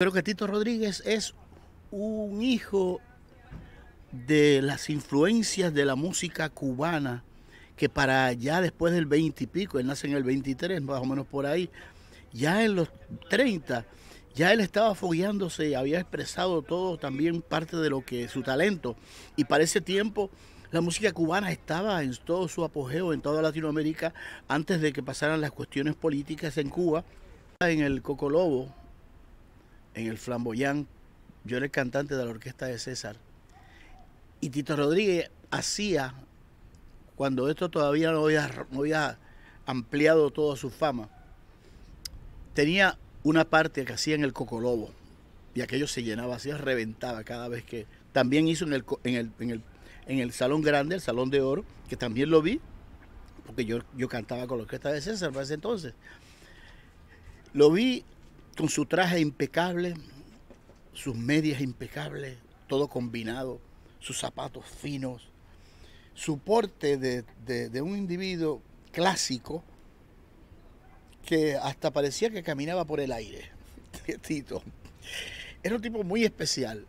Creo que Tito Rodríguez es un hijo de las influencias de la música cubana, que para ya después del 20 y pico, él nace en el 23, más o menos por ahí, ya en los 30, ya él estaba fogueándose, había expresado todo, también parte de lo que su talento. Y para ese tiempo la música cubana estaba en todo su apogeo en toda Latinoamérica antes de que pasaran las cuestiones políticas en Cuba. En el Cocolobo, en el Flamboyán. Yo era el cantante de la orquesta de César. Y Tito Rodríguez hacía, cuando esto todavía no había, había ampliado toda su fama, tenía una parte que hacía en el Cocolobo. Y aquello se llenaba, así reventaba cada vez que. También hizo en el, en el, Salón Grande, el Salón de Oro, que también lo vi, porque yo, yo cantaba con la orquesta de César para ese entonces. Lo vi con su traje impecable, sus medias impecables, todo combinado, sus zapatos finos, su porte de, un individuo clásico que hasta parecía que caminaba por el aire. Era un tipo muy especial.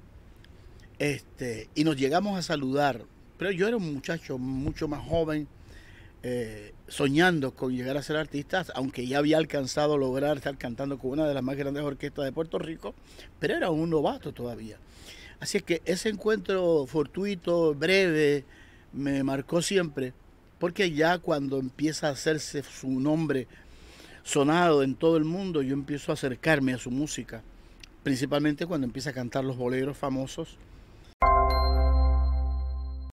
Este, y nos llegamos a saludar. Pero yo era un muchacho mucho más joven eh, soñando con llegar a ser artista, aunque ya había alcanzado lograr estar cantando con una de las más grandes orquestas de Puerto Rico, pero era un novato todavía. Así es que ese encuentro fortuito, breve, me marcó siempre, porque ya cuando empieza a hacerse su nombre sonado en todo el mundo, yo empiezo a acercarme a su música, principalmente cuando empieza a cantar los boleros famosos